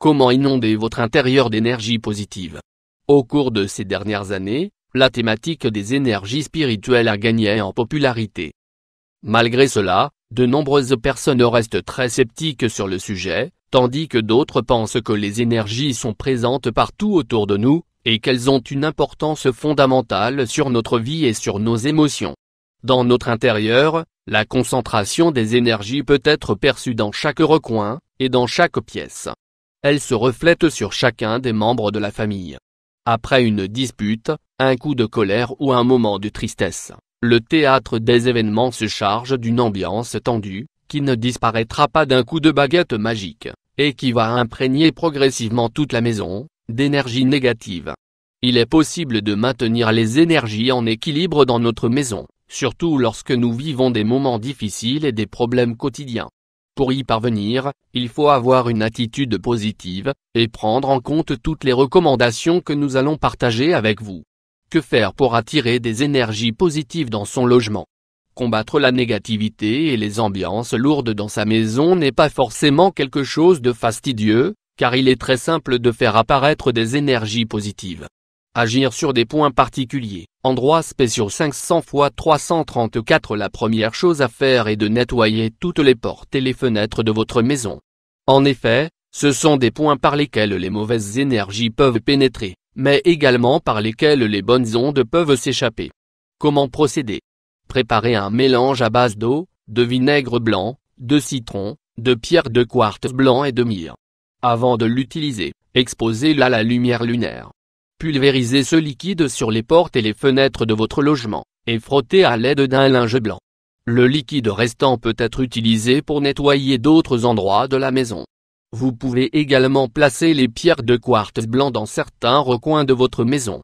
Comment inonder votre intérieur d'énergie positive Au cours de ces dernières années, la thématique des énergies spirituelles a gagné en popularité. Malgré cela, de nombreuses personnes restent très sceptiques sur le sujet, tandis que d'autres pensent que les énergies sont présentes partout autour de nous, et qu'elles ont une importance fondamentale sur notre vie et sur nos émotions. Dans notre intérieur, la concentration des énergies peut être perçue dans chaque recoin, et dans chaque pièce elle se reflète sur chacun des membres de la famille. Après une dispute, un coup de colère ou un moment de tristesse, le théâtre des événements se charge d'une ambiance tendue, qui ne disparaîtra pas d'un coup de baguette magique, et qui va imprégner progressivement toute la maison, d'énergie négative. Il est possible de maintenir les énergies en équilibre dans notre maison, surtout lorsque nous vivons des moments difficiles et des problèmes quotidiens. Pour y parvenir, il faut avoir une attitude positive, et prendre en compte toutes les recommandations que nous allons partager avec vous. Que faire pour attirer des énergies positives dans son logement Combattre la négativité et les ambiances lourdes dans sa maison n'est pas forcément quelque chose de fastidieux, car il est très simple de faire apparaître des énergies positives agir sur des points particuliers. Endroits spéciaux 500 x 334 La première chose à faire est de nettoyer toutes les portes et les fenêtres de votre maison. En effet, ce sont des points par lesquels les mauvaises énergies peuvent pénétrer, mais également par lesquels les bonnes ondes peuvent s'échapper. Comment procéder Préparez un mélange à base d'eau, de vinaigre blanc, de citron, de pierre de quartz blanc et de myrrhe. Avant de l'utiliser, exposez-la à la lumière lunaire. Pulvérisez ce liquide sur les portes et les fenêtres de votre logement, et frottez à l'aide d'un linge blanc. Le liquide restant peut être utilisé pour nettoyer d'autres endroits de la maison. Vous pouvez également placer les pierres de quartz blanc dans certains recoins de votre maison.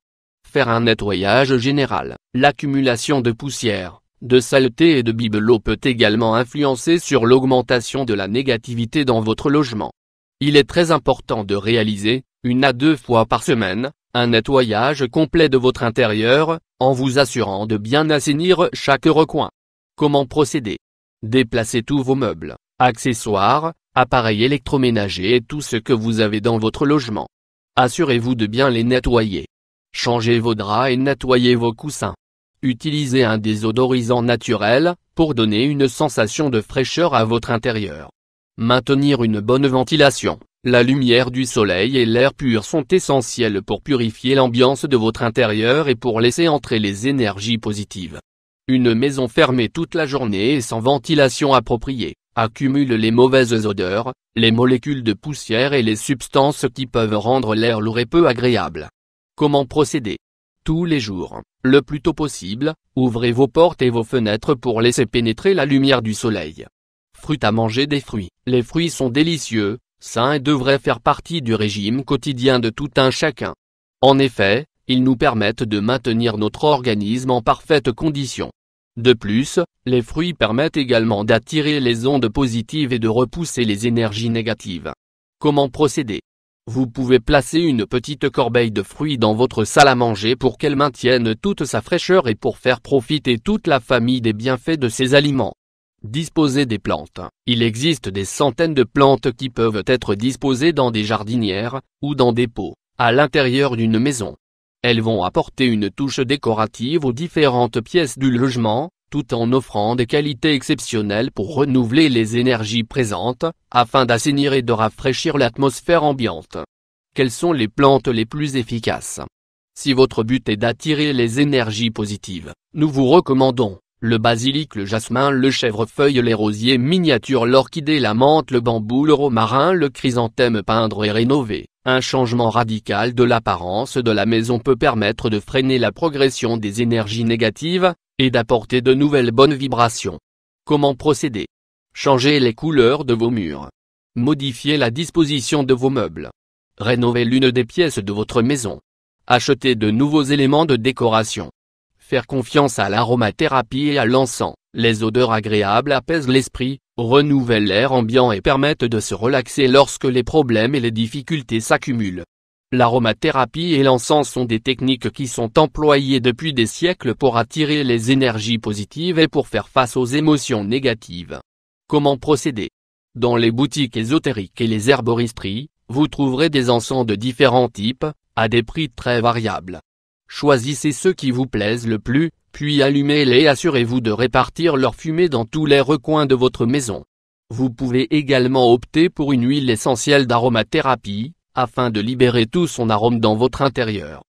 Faire un nettoyage général, l'accumulation de poussière, de saleté et de bibelots peut également influencer sur l'augmentation de la négativité dans votre logement. Il est très important de réaliser, une à deux fois par semaine, un nettoyage complet de votre intérieur, en vous assurant de bien assainir chaque recoin. Comment procéder Déplacez tous vos meubles, accessoires, appareils électroménagers et tout ce que vous avez dans votre logement. Assurez-vous de bien les nettoyer. Changez vos draps et nettoyez vos coussins. Utilisez un désodorisant naturel, pour donner une sensation de fraîcheur à votre intérieur. Maintenir une bonne ventilation. La lumière du soleil et l'air pur sont essentiels pour purifier l'ambiance de votre intérieur et pour laisser entrer les énergies positives. Une maison fermée toute la journée et sans ventilation appropriée, accumule les mauvaises odeurs, les molécules de poussière et les substances qui peuvent rendre l'air lourd et peu agréable. Comment procéder Tous les jours, le plus tôt possible, ouvrez vos portes et vos fenêtres pour laisser pénétrer la lumière du soleil. Fruit à manger des fruits. Les fruits sont délicieux, sains devraient faire partie du régime quotidien de tout un chacun. En effet, ils nous permettent de maintenir notre organisme en parfaite condition. De plus, les fruits permettent également d'attirer les ondes positives et de repousser les énergies négatives. Comment procéder Vous pouvez placer une petite corbeille de fruits dans votre salle à manger pour qu'elle maintienne toute sa fraîcheur et pour faire profiter toute la famille des bienfaits de ces aliments. Disposer des plantes. Il existe des centaines de plantes qui peuvent être disposées dans des jardinières, ou dans des pots, à l'intérieur d'une maison. Elles vont apporter une touche décorative aux différentes pièces du logement, tout en offrant des qualités exceptionnelles pour renouveler les énergies présentes, afin d'assainir et de rafraîchir l'atmosphère ambiante. Quelles sont les plantes les plus efficaces Si votre but est d'attirer les énergies positives, nous vous recommandons le basilic le jasmin le chèvrefeuille les rosiers miniatures l'orchidée la menthe le bambou le romarin le chrysanthème peindre et rénover. Un changement radical de l'apparence de la maison peut permettre de freiner la progression des énergies négatives, et d'apporter de nouvelles bonnes vibrations. Comment procéder Changez les couleurs de vos murs. Modifiez la disposition de vos meubles. Rénovez l'une des pièces de votre maison. Achetez de nouveaux éléments de décoration. Faire confiance à l'aromathérapie et à l'encens, les odeurs agréables apaisent l'esprit, renouvellent l'air ambiant et permettent de se relaxer lorsque les problèmes et les difficultés s'accumulent. L'aromathérapie et l'encens sont des techniques qui sont employées depuis des siècles pour attirer les énergies positives et pour faire face aux émotions négatives. Comment procéder Dans les boutiques ésotériques et les herboristeries, vous trouverez des encens de différents types, à des prix très variables. Choisissez ceux qui vous plaisent le plus, puis allumez-les et assurez-vous de répartir leur fumée dans tous les recoins de votre maison. Vous pouvez également opter pour une huile essentielle d'aromathérapie, afin de libérer tout son arôme dans votre intérieur.